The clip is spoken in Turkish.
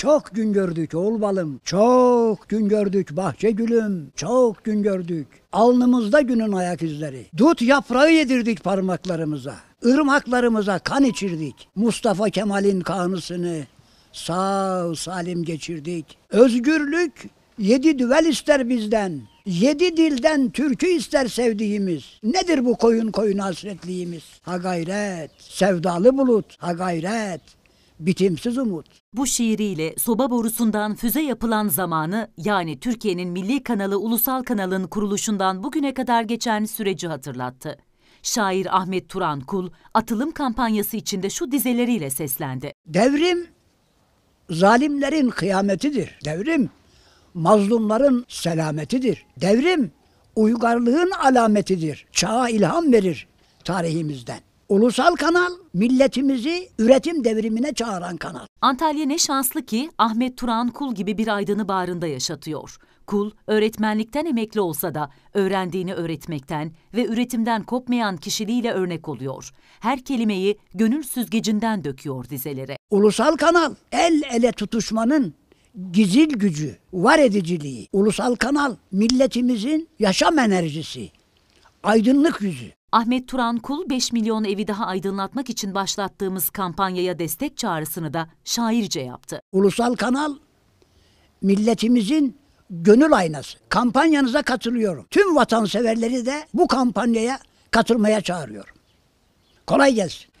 Çok gün gördük oğul balım, çok gün gördük bahçe gülüm, çok gün gördük. Alnımızda günün ayak izleri. Dut yaprağı yedirdik parmaklarımıza, ırmaklarımıza kan içirdik. Mustafa Kemal'in kanısını sağ salim geçirdik. Özgürlük yedi düvel ister bizden. Yedi dilden türkü ister sevdiğimiz. Nedir bu koyun koyun hasretliğimiz? Ha gayret, sevdalı bulut, ha gayret bitimsiz umut. Bu şiiriyle soba borusundan füze yapılan zamanı yani Türkiye'nin milli kanalı ulusal kanalın kuruluşundan bugüne kadar geçen süreci hatırlattı. Şair Ahmet Turan Kul atılım kampanyası içinde şu dizeleriyle seslendi. Devrim zalimlerin kıyametidir. Devrim mazlumların selametidir. Devrim uygarlığın alametidir. Çağa ilham verir tarihimizden ulusal kanal, milletimizi üretim devrimine çağıran kanal. Antalya ne şanslı ki Ahmet Turan Kul gibi bir aydını bağrında yaşatıyor. Kul, öğretmenlikten emekli olsa da öğrendiğini öğretmekten ve üretimden kopmayan kişiliğiyle örnek oluyor. Her kelimeyi gönül süzgecinden döküyor dizelere. Ulusal kanal, el ele tutuşmanın gizil gücü, var ediciliği, ulusal kanal milletimizin yaşam enerjisi, aydınlık yüzü. Ahmet Turan Kul 5 milyon evi daha aydınlatmak için başlattığımız kampanyaya destek çağrısını da şairce yaptı. Ulusal kanal milletimizin gönül aynası. Kampanyanıza katılıyorum. Tüm vatanseverleri de bu kampanyaya katılmaya çağırıyorum. Kolay gelsin.